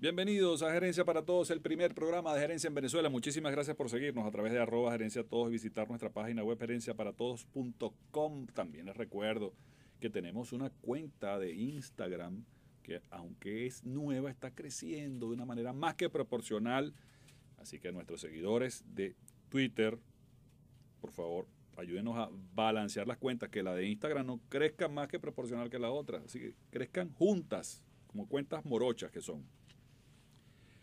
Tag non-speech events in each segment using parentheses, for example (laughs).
Bienvenidos a Gerencia para Todos, el primer programa de Gerencia en Venezuela. Muchísimas gracias por seguirnos a través de arroba gerencia todos y visitar nuestra página web gerenciaparatodos.com. También les recuerdo que tenemos una cuenta de Instagram que aunque es nueva, está creciendo de una manera más que proporcional. Así que nuestros seguidores de Twitter, por favor, ayúdenos a balancear las cuentas, que la de Instagram no crezca más que proporcional que la otra. Así que crezcan juntas, como cuentas morochas que son.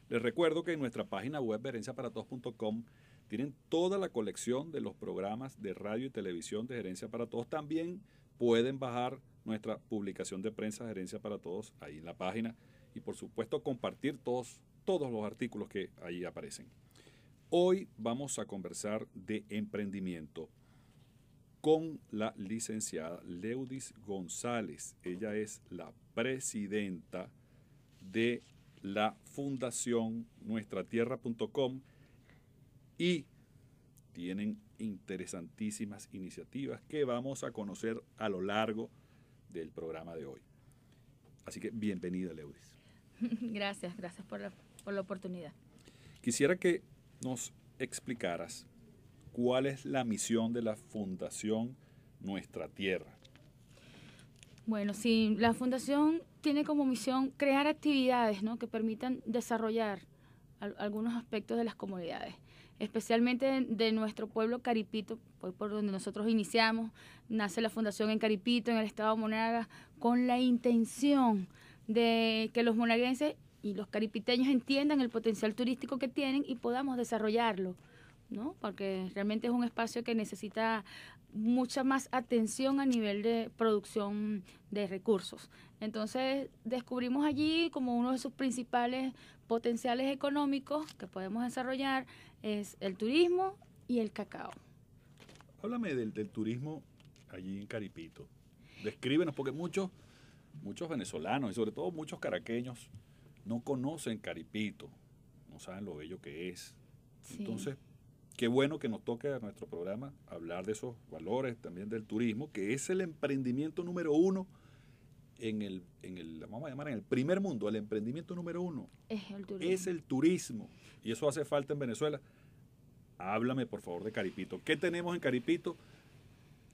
Les recuerdo que en nuestra página web gerenciaparatodos.com tienen toda la colección de los programas de radio y televisión de Gerencia para Todos. También pueden bajar nuestra publicación de prensa Gerencia para Todos ahí en la página y por supuesto compartir todos, todos los artículos que ahí aparecen. Hoy vamos a conversar de emprendimiento con la licenciada Leudis González. Ella es la presidenta de la fundación nuestratierra.com y tienen interesantísimas iniciativas que vamos a conocer a lo largo del programa de hoy. Así que bienvenida, Leudis. (laughs) Gracias, gracias por la, por la oportunidad. Quisiera que nos explicaras cuál es la misión de la Fundación Nuestra Tierra. Bueno, sí, la Fundación tiene como misión crear actividades ¿no? que permitan desarrollar algunos aspectos de las comunidades, especialmente de, nuestro pueblo Caripito, por donde nosotros iniciamos, nace la fundación en Caripito, en el estado de Monagas, con la intención de que los monaguenses y los caripiteños entiendan el potencial turístico que tienen y podamos desarrollarlo. Porque realmente es un espacio que necesita mucha más atención a nivel de producción de recursos. Entonces descubrimos allí como uno de sus principales potenciales económicos que podemos desarrollar es el turismo y el cacao. Háblame del, del turismo allí en Caripito. Descríbenos, porque muchos, muchos venezolanos y sobre todo muchos caraqueños no conocen Caripito, no saben lo bello que es. Entonces, Qué bueno que nos toque a nuestro programa hablar de esos valores también del turismo, que es el emprendimiento número uno en el, en el, vamos a llamar, en el primer mundo, el emprendimiento número uno es el turismo. Es el turismo. Y eso hace falta en Venezuela. Háblame, por favor, de Caripito. ¿Qué tenemos en Caripito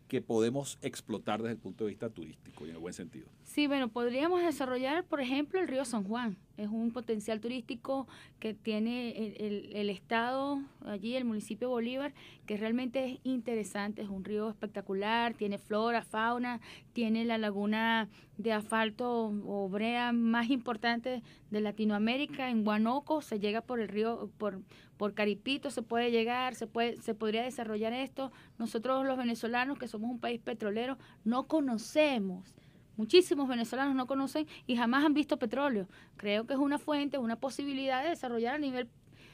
que podemos explotar desde el punto de vista turístico y en el buen sentido? Sí, bueno, podríamos desarrollar, por ejemplo, el río San Juan es un potencial turístico que tiene el, el, estado, allí el municipio Bolívar, que realmente es interesante, es un río espectacular, tiene flora, fauna, tiene la laguna de asfalto o brea más importante de Latinoamérica, en Guanoco se llega por el río, por, por Caripito se puede llegar, se, puede, se podría desarrollar esto. Nosotros los venezolanos, que somos un país petrolero, no conocemos Muchísimos venezolanos no conocen y jamás han visto petróleo. Creo que es una fuente, una posibilidad de desarrollar a nivel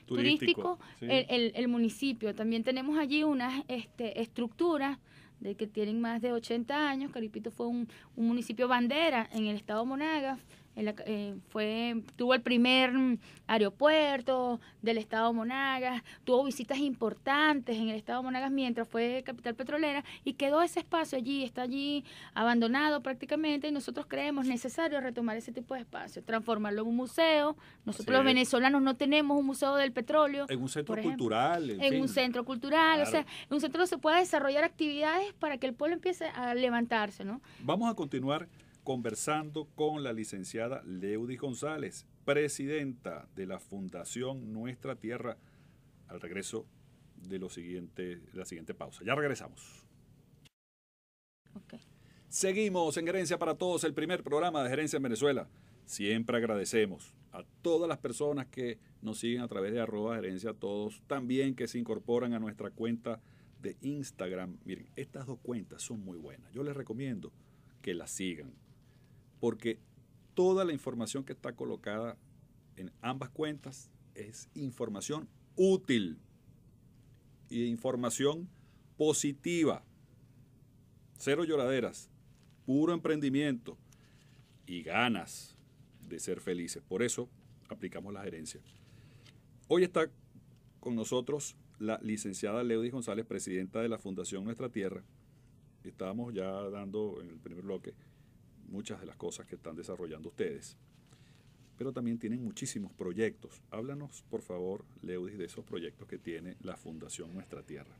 turístico, el, el, municipio. También tenemos allí unas este, estructuras de que tienen más de 80 años. Caripito fue un, un municipio bandera en el estado Monagas eh, fue, tuvo el primer mm, aeropuerto del estado Monagas, tuvo visitas importantes en el estado Monagas mientras fue capital petrolera y quedó ese espacio allí, está allí abandonado prácticamente y nosotros creemos necesario retomar ese tipo de espacio, transformarlo en un museo. Nosotros los venezolanos no tenemos un museo del petróleo. En un centro cultural. En, un centro cultural, o sea, en un centro donde se pueda desarrollar actividades para que el pueblo empiece a levantarse, ¿no? Vamos a continuar conversando con la licenciada Leudi González, presidenta de la Fundación Nuestra Tierra, al regreso de, lo siguiente, la siguiente pausa. Ya regresamos. Seguimos en Gerencia para Todos, el primer programa de Gerencia en Venezuela. Siempre agradecemos a todas las personas que nos siguen a través de arroba gerencia a todos, también que se incorporan a nuestra cuenta de Instagram. Miren, estas dos cuentas son muy buenas. Yo les recomiendo que las sigan porque toda la información que está colocada en ambas cuentas es información útil y información positiva. Cero lloraderas, puro emprendimiento y ganas de ser felices. Por eso aplicamos la gerencia. Hoy está con nosotros la licenciada Leudis González, presidenta de la Fundación Nuestra Tierra. Estábamos ya dando en el primer bloque muchas de las cosas que están desarrollando ustedes. Pero también tienen muchísimos proyectos. Háblanos, por favor, Leudis, de esos proyectos que tiene la Fundación Nuestra Tierra.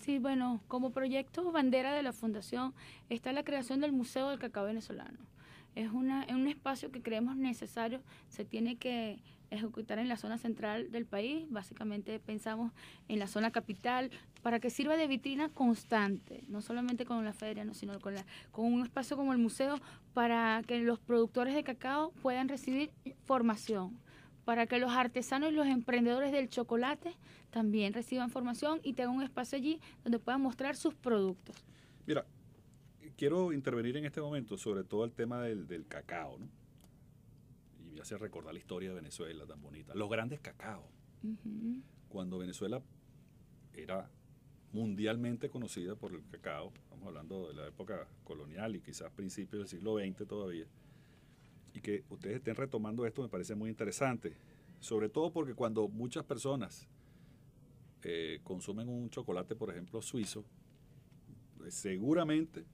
Sí, bueno, como proyecto bandera de la Fundación está la creación del Museo del Cacao Venezolano. Es, una, es un espacio que creemos necesario, se tiene que ejecutar en la zona central del país. Básicamente pensamos en la zona capital para que sirva de vitrina constante, no solamente con la feria, sino con, la, con un espacio como el museo para que los productores de cacao puedan recibir formación para que los artesanos y los emprendedores del chocolate también reciban formación y tengan un espacio allí donde puedan mostrar sus productos. Mira, quiero intervenir en este momento sobre todo el tema del, del cacao, ¿no? hace recordar la historia de Venezuela tan bonita. Los grandes cacao. Cuando Venezuela era mundialmente conocida por el cacao, estamos hablando de la época colonial y quizás principios del siglo XX todavía, y que ustedes estén retomando esto me parece muy interesante, sobre todo porque cuando muchas personas eh, consumen un chocolate, por ejemplo, suizo, seguramente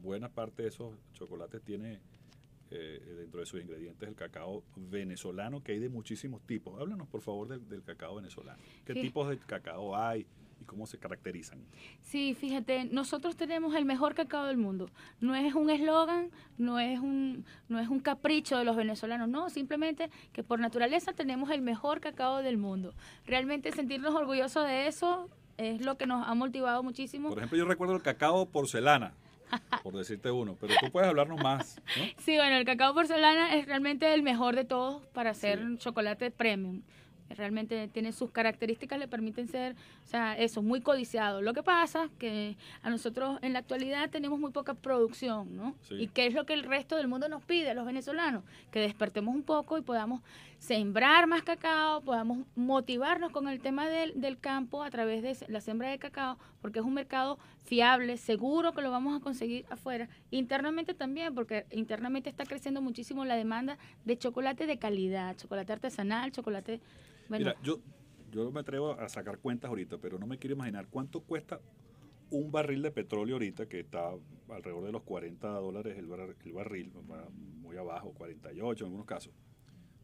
buena parte de esos chocolates tiene eh, dentro de sus ingredientes el cacao venezolano, que hay de muchísimos tipos. Háblanos, por favor, del, cacao venezolano. ¿Qué tipos de cacao hay? y cómo se caracterizan. Sí, fíjate, nosotros tenemos el mejor cacao del mundo. No es un eslogan, no es un no es un capricho de los venezolanos, no, simplemente que por naturaleza tenemos el mejor cacao del mundo. Realmente sentirnos orgullosos de eso es lo que nos ha motivado muchísimo. Por ejemplo, yo recuerdo el cacao porcelana por decirte uno, pero tú puedes hablarnos más. Sí, bueno, el cacao porcelana es realmente el mejor de todos para hacer chocolate premium realmente tiene sus características, le permiten ser, o sea, eso, muy codiciado. Lo que pasa es que a nosotros en la actualidad tenemos muy poca producción, ¿no? ¿Y qué es lo que el resto del mundo nos pide, a los venezolanos? Que despertemos un poco y podamos sembrar más cacao, podamos motivarnos con el tema del, del campo a través de la siembra de cacao, porque es un mercado fiable, seguro que lo vamos a conseguir afuera, internamente también, porque internamente está creciendo muchísimo la demanda de chocolate de calidad, chocolate artesanal, chocolate Mira, yo, me atrevo a sacar cuentas ahorita, pero no me quiero imaginar cuánto cuesta un barril de petróleo ahorita que está alrededor de los 40 dólares el, barril, muy abajo, 48 en algunos casos.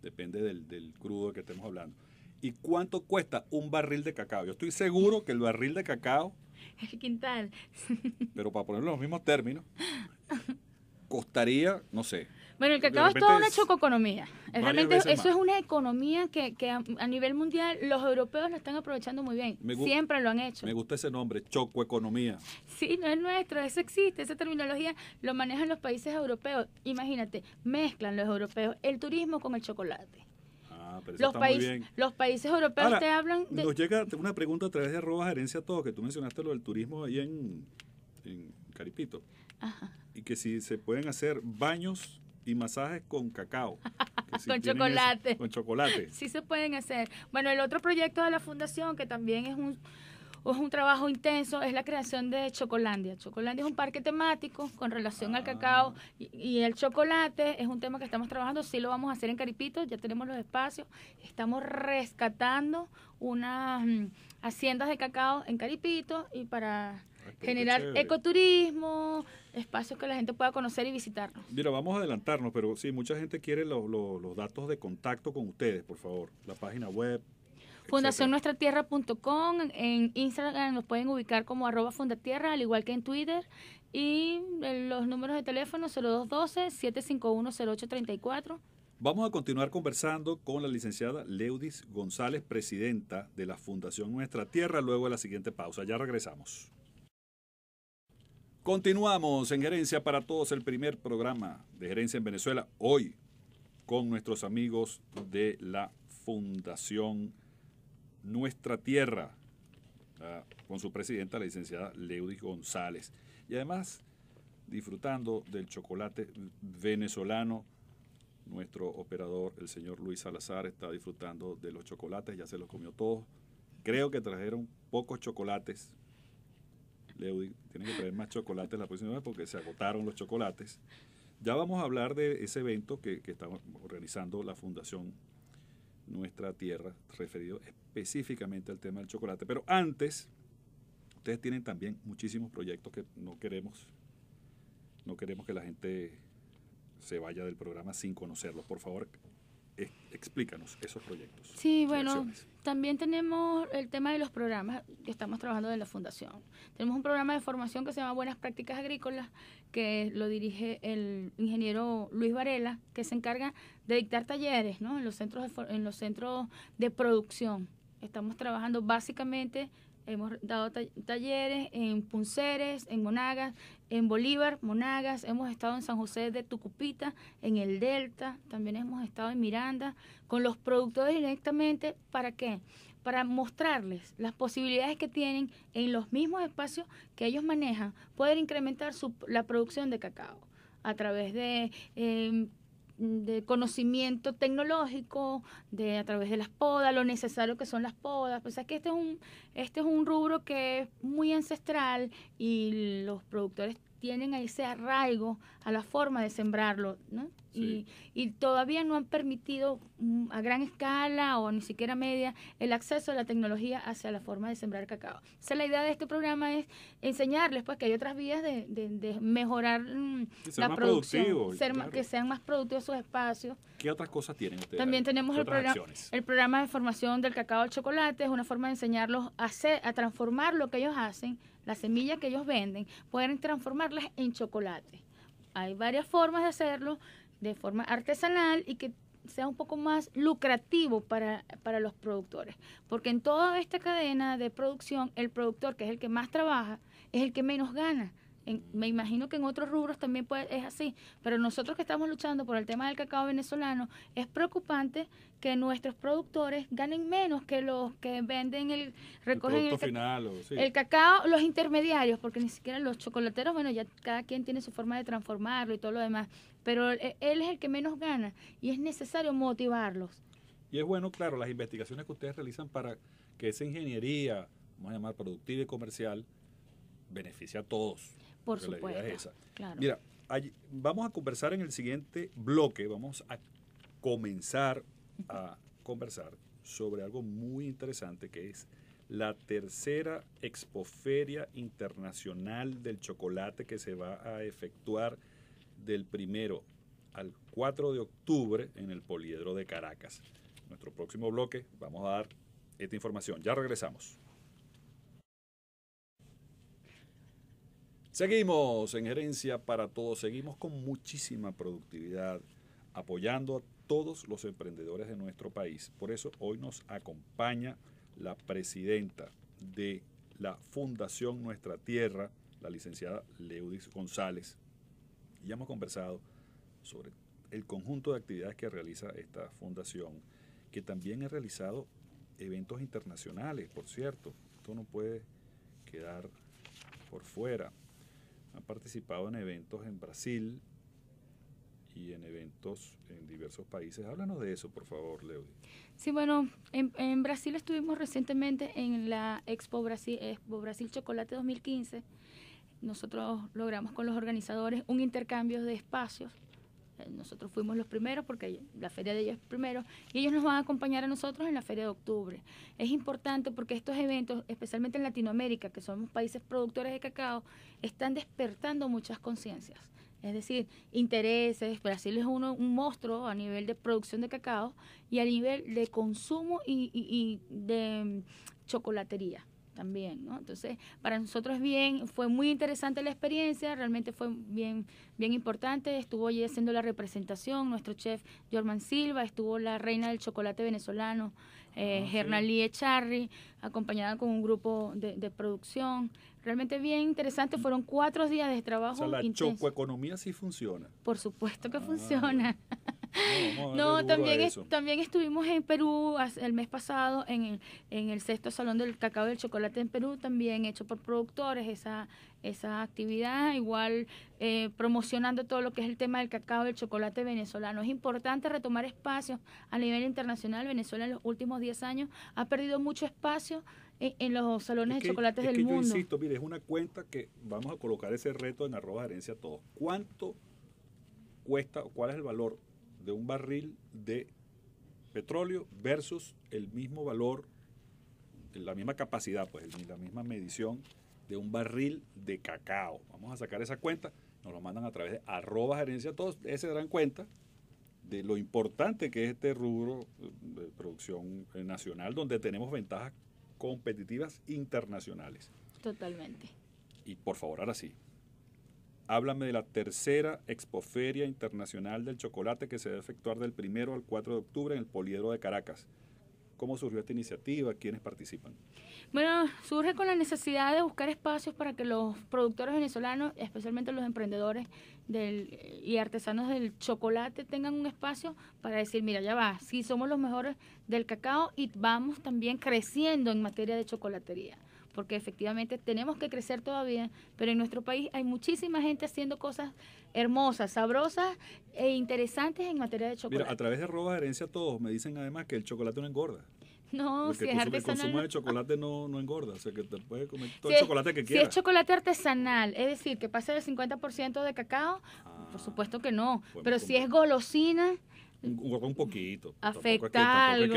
Depende del, del crudo que estemos hablando. ¿Y cuánto cuesta un barril de cacao? Yo estoy seguro que el barril de cacao... El quintal. pero para ponerlo en los mismos términos, (laughs) costaría, no sé, bueno, el cacao es toda una chocoeconomía. Realmente eso es una economía que, a, nivel mundial los europeos lo están aprovechando muy bien. Siempre lo han hecho. Me gusta ese nombre, chocoeconomía. Sí, no es nuestro, eso existe, esa terminología lo manejan los países europeos. Imagínate, mezclan los europeos el turismo con el chocolate. Ah, pero los, los países europeos te hablan de... Nos llega una pregunta a través de arroba gerencia todo, que tú mencionaste lo del turismo ahí en, en Caripito. Y que si se pueden hacer baños y masajes con cacao. (laughs) con chocolate. con chocolate. (laughs) Sí se pueden hacer. Bueno, el otro proyecto de la fundación que también es un un trabajo intenso, es la creación de Chocolandia. Chocolandia es un parque temático con relación al ah. cacao y, y, el chocolate es un tema que estamos trabajando, sí lo vamos a hacer en Caripito, ya tenemos los espacios, estamos rescatando unas mm, haciendas de cacao en Caripito y para Ah, generar ecoturismo, espacios que la gente pueda conocer y visitarnos. Mira, vamos a adelantarnos, pero sí, mucha gente quiere los datos de contacto con ustedes, por favor. La página web, fundacionnuestratierra.com, en Instagram nos pueden ubicar como arroba fundatierra, al igual que en Twitter, y los números de teléfono 0212-751-0834. Vamos a continuar conversando con la licenciada Leudis González, presidenta de la Fundación Nuestra Tierra, luego de la siguiente pausa. Ya regresamos. Continuamos en Gerencia para Todos, el primer programa de Gerencia en Venezuela, hoy con nuestros amigos de la Fundación Nuestra Tierra, ah, con su presidenta, la licenciada Leudy González. Y además, disfrutando del chocolate venezolano, nuestro operador, el señor Luis Salazar, está disfrutando de los chocolates, ya se los comió todos. Creo que trajeron pocos chocolates Leudy, tiene que traer más chocolates la próxima vez porque se agotaron los chocolates. Ya vamos a hablar de ese evento que, que está organizando la Fundación Nuestra Tierra, referido específicamente al tema del chocolate. Pero antes, ustedes tienen también muchísimos proyectos que no queremos, no queremos que la gente se vaya del programa sin conocerlos. Por favor, explícanos esos proyectos. Sí, bueno, también tenemos el tema de los programas que estamos trabajando en la Fundación. Tenemos un programa de formación que se llama Buenas Prácticas Agrícolas, que lo dirige el ingeniero Luis Varela, que se encarga de dictar talleres en, los centros en los centros de producción. Estamos trabajando básicamente Hemos dado talleres en Punceres, en Monagas, en Bolívar, Monagas, hemos estado en San José de Tucupita, en el Delta, también hemos estado en Miranda, con los productores directamente, ¿para qué? Para mostrarles las posibilidades que tienen en los mismos espacios que ellos manejan, poder incrementar la producción de cacao a través de... Em, de conocimiento tecnológico, de a través de las podas, lo necesario que son las podas. Pues es que este es un, este es un rubro que es muy ancestral y los productores tienen ese arraigo a la forma de sembrarlo, ¿no? Y, todavía no han permitido mm, a gran escala o ni siquiera media el acceso a la tecnología hacia la forma de sembrar cacao. O sea, la idea de este programa es enseñarles pues que hay otras vías de, mejorar mm, la producción, ser, que sean más productivos sus espacios. ¿Qué otras cosas tienen ustedes? También tenemos el programa, el programa de formación del cacao al chocolate, es una forma de enseñarlos a transformar lo que ellos hacen las semillas que ellos venden, pueden transformarlas en chocolate. Hay varias formas de hacerlo de forma artesanal y que sea un poco más lucrativo para, para los productores. Porque en toda esta cadena de producción, el productor, que es el que más trabaja, es el que menos gana me imagino que en otros rubros también puede, es así, pero nosotros que estamos luchando por el tema del cacao venezolano, es preocupante que nuestros productores ganen menos que los que venden el, recogen el, final, el cacao, los intermediarios, porque ni siquiera los chocolateros, bueno, ya cada quien tiene su forma de transformarlo y todo lo demás, pero e, él es el que menos gana y es necesario motivarlos. Y es bueno, claro, las investigaciones que ustedes realizan para que esa ingeniería, vamos a llamar productiva y comercial, beneficie a todos. Por supuesto. Mira, vamos a conversar en el siguiente bloque, vamos a comenzar a conversar sobre algo muy interesante que es la tercera expoferia internacional del chocolate que se va a efectuar del primero al 4 de octubre en el Poliedro de Caracas. nuestro próximo bloque vamos a dar esta información. Ya regresamos. Seguimos en Gerencia para Todos, seguimos con muchísima productividad, apoyando a todos los emprendedores de nuestro país. Por eso hoy nos acompaña la presidenta de la Fundación Nuestra Tierra, la licenciada Leudis González. Ya hemos conversado sobre el conjunto de actividades que realiza esta fundación, que también ha realizado eventos internacionales, por cierto. Esto no puede quedar por fuera. Ha participado en eventos en Brasil y en eventos en diversos países. Háblanos de eso, por favor, Leo. Sí, bueno, en, Brasil estuvimos recientemente en la Expo Brasil, Expo Brasil Chocolate 2015. Nosotros logramos con los organizadores un intercambio de espacios eh, nosotros fuimos los primeros porque la feria de ellos es primero y ellos nos van a acompañar a nosotros en la feria de octubre. Es importante porque estos eventos, especialmente en Latinoamérica, que somos países productores de cacao, están despertando muchas conciencias. Es decir, intereses. Brasil es uno, un monstruo a nivel de producción de cacao y a nivel de consumo y de mm, chocolatería también, ¿no? Entonces, para nosotros bien, fue muy interesante la experiencia, realmente fue bien, bien importante, estuvo allí haciendo la representación, nuestro chef Jorman Silva, estuvo la reina del chocolate venezolano, eh, ah, acompañada con un grupo de, producción. Realmente bien interesante, fueron cuatro días de trabajo. O sea, la economía sí funciona. Por supuesto que ah, funciona. (laughs) No, también, también estuvimos en Perú el mes pasado en, en, el sexto salón del cacao y el chocolate en Perú, también hecho por productores esa, esa actividad, igual eh, promocionando todo lo que es el tema del cacao y el chocolate venezolano. Es importante retomar espacios a nivel internacional. Venezuela en los últimos 10 años ha perdido mucho espacio e, en, los salones de chocolates del mundo. Yo insisto, mire, es una cuenta que vamos a colocar ese reto en arroba herencia a todos. ¿Cuánto cuesta, o cuál es el valor de un barril de petróleo versus el mismo valor, la misma capacidad, pues la misma medición de un barril de cacao. Vamos a sacar esa cuenta, nos lo mandan a través de arroba gerencia, todos se darán cuenta de lo importante que es este rubro eh, de producción eh, nacional, donde tenemos ventajas competitivas internacionales. Totalmente. Y por favor, ahora sí, háblame de la tercera Expoferia Internacional del Chocolate que se va a efectuar del 1 al 4 de octubre en el Poliedro de Caracas. ¿Cómo surgió esta iniciativa? ¿Quiénes participan? Bueno, surge con la necesidad de buscar espacios para que los productores venezolanos, especialmente los emprendedores y artesanos del chocolate, tengan un espacio para decir, mira, ya va, sí somos los mejores del cacao y vamos también creciendo en materia de chocolatería porque efectivamente tenemos que crecer todavía, pero en nuestro país hay muchísima gente haciendo cosas hermosas, sabrosas e interesantes en materia de chocolate. Mira, a través de Roba Herencia Todos me dicen además que el chocolate no engorda. No, si es artesanal. El consumo de chocolate no, engorda, o sea que te puedes comer todo el chocolate que quieras. Si es chocolate artesanal, es decir, que pase del 50% de cacao, por ah. supuesto que no. Pero si es golosina, un, poquito. Afecta algo.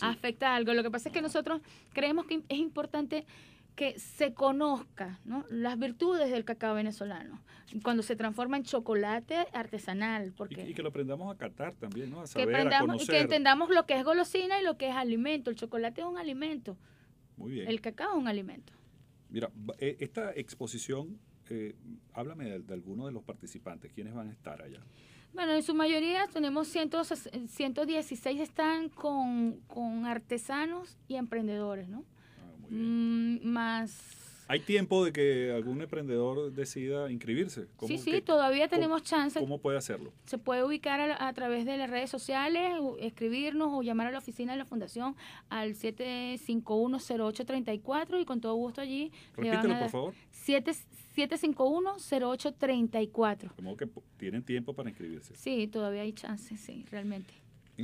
Afecta algo. Lo que pasa es que nosotros creemos que es importante que se conozca ¿no? las virtudes del cacao venezolano cuando se transforma en chocolate artesanal porque y, que lo aprendamos a catar también no a saber, y que entendamos lo que es golosina y lo que es alimento el chocolate es un alimento muy bien el cacao es un alimento mira eh, esta exposición eh, háblame de, alguno de los participantes quiénes van a estar allá bueno, en su mayoría tenemos 116 eh, están con, artesanos y emprendedores, ¿no? Ah, mm, más ¿Hay tiempo de que algún emprendedor decida inscribirse? Sí, sí, todavía tenemos chance. ¿Cómo puede hacerlo? Se puede ubicar a, través de las redes sociales, escribirnos o llamar a la oficina de la fundación al 751-0834 y con todo gusto allí. Repítelo, le van por favor. 7, 751-0834. Como que tienen tiempo para inscribirse. Sí, todavía hay chance, sí, realmente.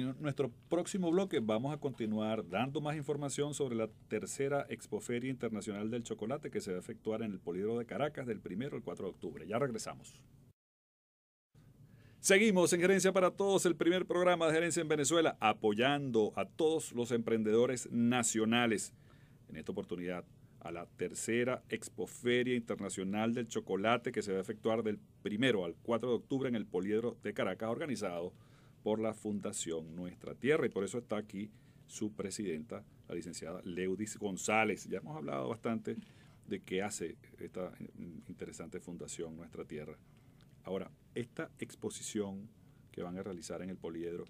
En nuestro próximo bloque vamos a continuar dando más información sobre la tercera Expoferia Internacional del Chocolate que se va a efectuar en el Poliedro de Caracas del 1 al 4 de octubre. Ya regresamos. Seguimos en Gerencia para Todos, el primer programa de gerencia en Venezuela, apoyando a todos los emprendedores nacionales. En esta oportunidad, a la tercera Expoferia Internacional del Chocolate que se va a efectuar del 1 al 4 de octubre en el Poliedro de Caracas, organizado por la Fundación Nuestra Tierra y por eso está aquí su presidenta, la licenciada Leudis González. Ya hemos hablado bastante de qué hace esta mm, interesante fundación Nuestra Tierra. Ahora, esta exposición que van a realizar en el Poliedro,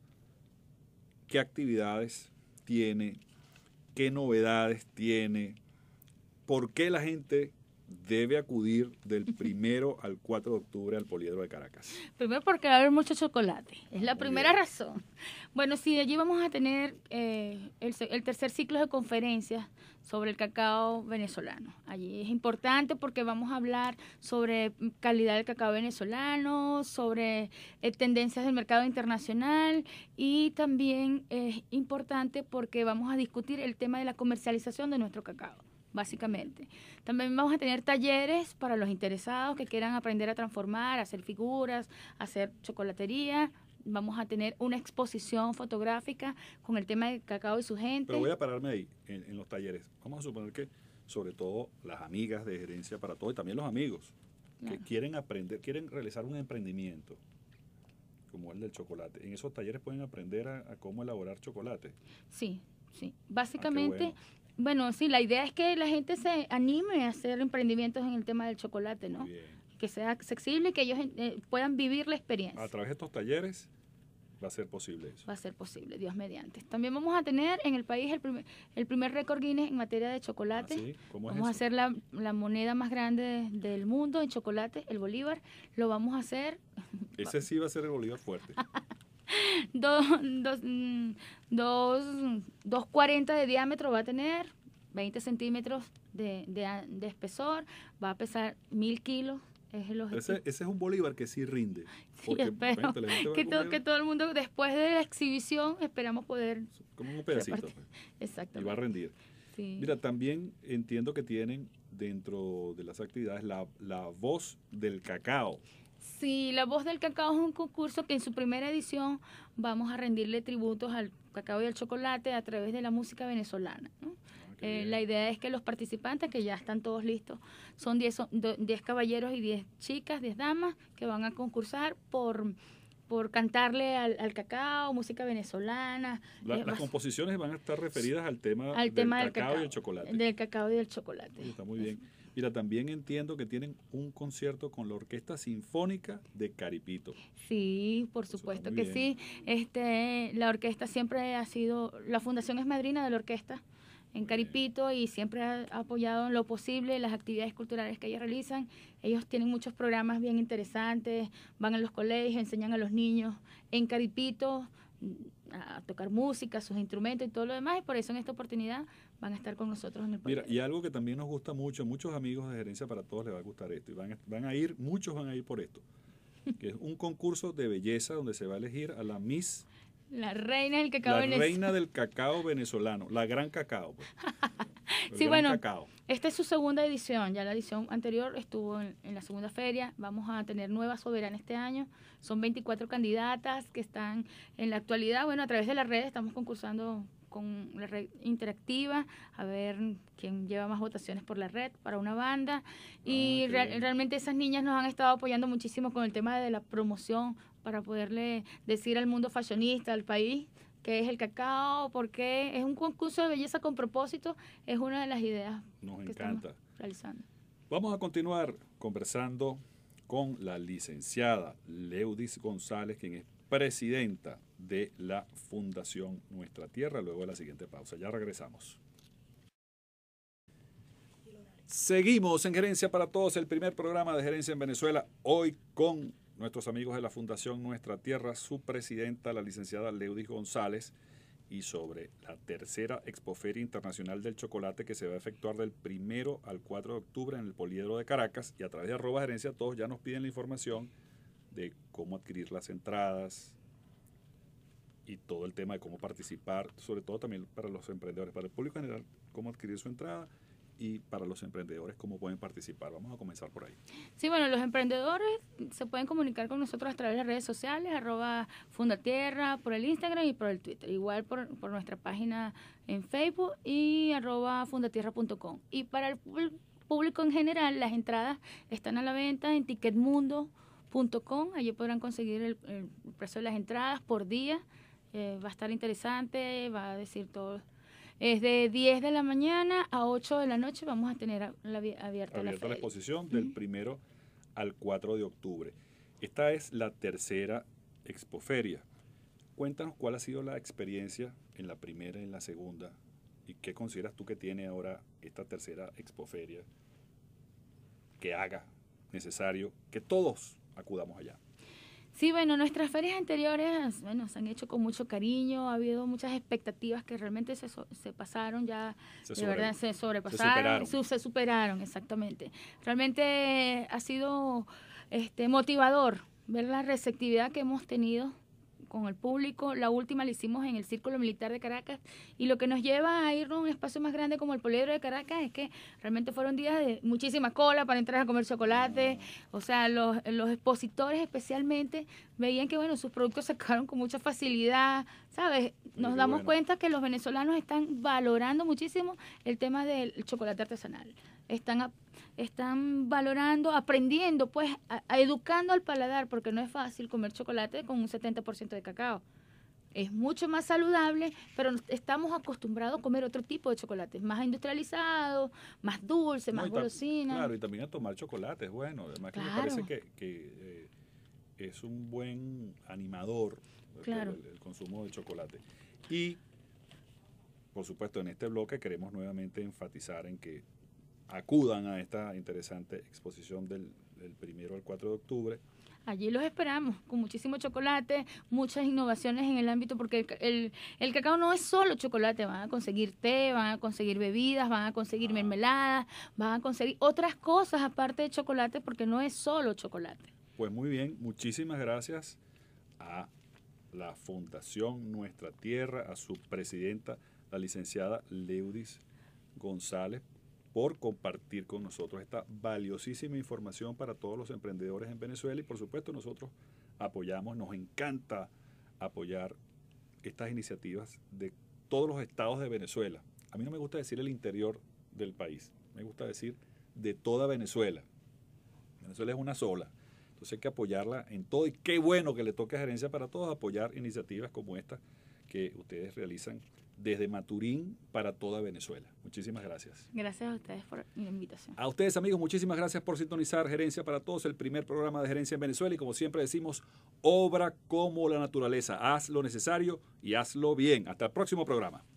¿qué actividades tiene? ¿Qué novedades tiene? ¿Por qué la gente debe acudir del (laughs) primero al 4 de octubre al Poliedro de Caracas? Primero porque va a haber mucho chocolate, es la primera razón. Bueno, sí, allí vamos a tener eh, el, tercer ciclo de conferencias sobre el cacao venezolano. Allí es importante porque vamos a hablar sobre calidad del cacao venezolano, sobre eh, tendencias del mercado internacional y también es importante porque vamos a discutir el tema de la comercialización de nuestro cacao básicamente. También vamos a tener talleres para los interesados que quieran aprender a transformar, hacer figuras, hacer chocolatería, vamos a tener una exposición fotográfica con el tema del cacao y su gente. Pero voy a pararme ahí, en, los talleres. Vamos a suponer que, sobre todo, las amigas de gerencia para todo y también los amigos que quieren aprender, quieren realizar un emprendimiento como el del chocolate. En esos talleres pueden aprender a, cómo elaborar chocolate. Sí, sí. Ah, básicamente, bueno, sí, la idea es que la gente se anime a hacer emprendimientos en el tema del chocolate, ¿no? Que sea accesible y que ellos eh, puedan vivir la experiencia. A través de estos talleres va a ser posible eso. Va a ser posible, Dios mediante. También vamos a tener en el país el primer, el primer récord Guinness en materia de chocolate. Ah, ¿Cómo vamos a hacer la, moneda más grande del mundo en chocolate, el Bolívar. Lo vamos a hacer. Ese sí va a ser el Bolívar fuerte. (laughs) dos dos mm, dos 2,40 de diámetro va a tener, 20 centímetros de, espesor, va a pesar mil kilos es ese, ese, es un Bolívar que sí rinde. sí, espero que, todo que, todo el mundo, después de la exhibición, esperamos poder... Como un pedacito. Pues. (laughs) Y va a rendir. Mira, también entiendo que tienen dentro de las actividades la, la voz del cacao. Sí, La Voz del Cacao es un concurso que en su primera edición vamos a rendirle tributos al cacao y al chocolate a través de la música venezolana. Ah, eh, la idea es que los participantes, que ya están todos listos, son 10 caballeros y 10 chicas, 10 damas, que van a concursar por por cantarle al, cacao, música venezolana. Eh, las composiciones van a estar referidas al tema, del, cacao, y el chocolate. Del cacao y del chocolate. está muy bien. Mira, también entiendo que tienen un concierto con la Orquesta Sinfónica de Caripito. Sí, por supuesto que sí. Este, la orquesta siempre ha sido, la fundación es madrina de la orquesta en Caripito y siempre ha apoyado en lo posible las actividades culturales que ellos realizan. Ellos tienen muchos programas bien interesantes, van a los colegios, enseñan a los niños en Caripito a tocar música, sus instrumentos y todo lo demás. Y por eso en esta oportunidad van a estar con nosotros en el Mira, y algo que también nos gusta mucho, muchos amigos de Gerencia para Todos les va a gustar esto, y van a, ir, muchos van a ir por esto, (laughs) que es un concurso de belleza donde se va a elegir a la Miss... La reina del cacao venezolano. La reina del (laughs) cacao venezolano, la gran cacao. Pues. (laughs) sí, bueno, esta es su segunda edición, ya la edición anterior estuvo en, en la segunda feria, vamos a tener nueva soberana este año, son 24 candidatas que están en la actualidad, bueno, a través de las redes estamos concursando con la red interactiva, a ver quién lleva más votaciones por la red para una banda. Ah, y realmente esas niñas nos han estado apoyando muchísimo con el tema de la promoción para poderle decir al mundo fashionista, al país, qué es el cacao, porque es un concurso de belleza con propósito, es una de las ideas que estamos realizando. Vamos a continuar conversando con la licenciada Leudis González, quien es presidenta de la Fundación Nuestra Tierra. Luego de la siguiente pausa, ya regresamos. Seguimos en Gerencia para Todos, el primer programa de gerencia en Venezuela, hoy con nuestros amigos de la Fundación Nuestra Tierra, su presidenta, la licenciada Leudis González, y sobre la tercera Expoferia Internacional del Chocolate que se va a efectuar del primero al 4 de octubre en el Poliedro de Caracas. Y a través de arroba gerencia todos ya nos piden la información de cómo adquirir las entradas y todo el tema de cómo participar, sobre todo también para los emprendedores, para el público en general, cómo adquirir su entrada y para los emprendedores cómo pueden participar. Vamos a comenzar por ahí. Sí, bueno, los emprendedores se pueden comunicar con nosotros a través de las redes sociales, arroba Fundatierra, por el Instagram y por el Twitter. Igual por, por nuestra página en Facebook y arroba fundatierra.com. Y para el público en general, las entradas están a la venta en Ticket Mundo. Allí podrán conseguir el, precio de las entradas por día. va a estar interesante, va a decir todo. Es de 10 de la mañana a 8 de la noche. Vamos a tener la, abierta, la, exposición del primero al 4 de octubre. Esta es la tercera expoferia. Cuéntanos cuál ha sido la experiencia en la primera y en la segunda y qué consideras tú que tiene ahora esta tercera expoferia que haga necesario que todos acudamos allá. Sí, bueno, nuestras ferias anteriores, bueno, se han hecho con mucho cariño, ha habido muchas expectativas que realmente se, se pasaron ya, de verdad, se sobrepasaron, se superaron. se superaron, exactamente. Realmente ha sido este motivador ver la receptividad que hemos tenido con el público. La última la hicimos en el Círculo Militar de Caracas y lo que nos lleva a irnos a un espacio más grande como el Poliedro de Caracas es que realmente fueron días de muchísima cola para entrar a comer chocolate. O sea, los, los expositores especialmente veían que, bueno, sus productos sacaron con mucha facilidad, ¿sabes? Nos damos cuenta que los venezolanos están valorando muchísimo el tema del chocolate artesanal. Están están valorando, aprendiendo, pues educando al paladar, porque no es fácil comer chocolate con un 70% de cacao. Es mucho más saludable, pero estamos acostumbrados a comer otro tipo de chocolate. más industrializado, más dulce, más golosina. Claro, y también a tomar es bueno, además que me parece que, eh, es un buen animador el consumo de chocolate. Y, por supuesto, en este bloque queremos nuevamente enfatizar en que acudan a esta interesante exposición del, primero al 4 de octubre. Allí los esperamos, con muchísimo chocolate, muchas innovaciones en el ámbito, porque el, cacao no es solo chocolate, van a conseguir té, van a conseguir bebidas, van a conseguir ah. mermeladas, van a conseguir otras cosas aparte de chocolate, porque no es solo chocolate. Pues muy bien, muchísimas gracias a la Fundación Nuestra Tierra, a su presidenta, la licenciada Leudis González, por compartir con nosotros esta valiosísima información para todos los emprendedores en Venezuela y por supuesto nosotros apoyamos, nos encanta apoyar estas iniciativas de todos los estados de Venezuela. A mí no me gusta decir el interior del país, me gusta decir de toda Venezuela. Venezuela es una sola, entonces hay que apoyarla en todo y qué bueno que le toque a Gerencia para Todos apoyar iniciativas como esta que ustedes realizan desde Maturín para toda Venezuela. Muchísimas gracias. Gracias a ustedes por la invitación. A ustedes amigos, muchísimas gracias por sintonizar Gerencia para Todos, el primer programa de gerencia en Venezuela y como siempre decimos, obra como la naturaleza, haz lo necesario y hazlo bien. Hasta el próximo programa.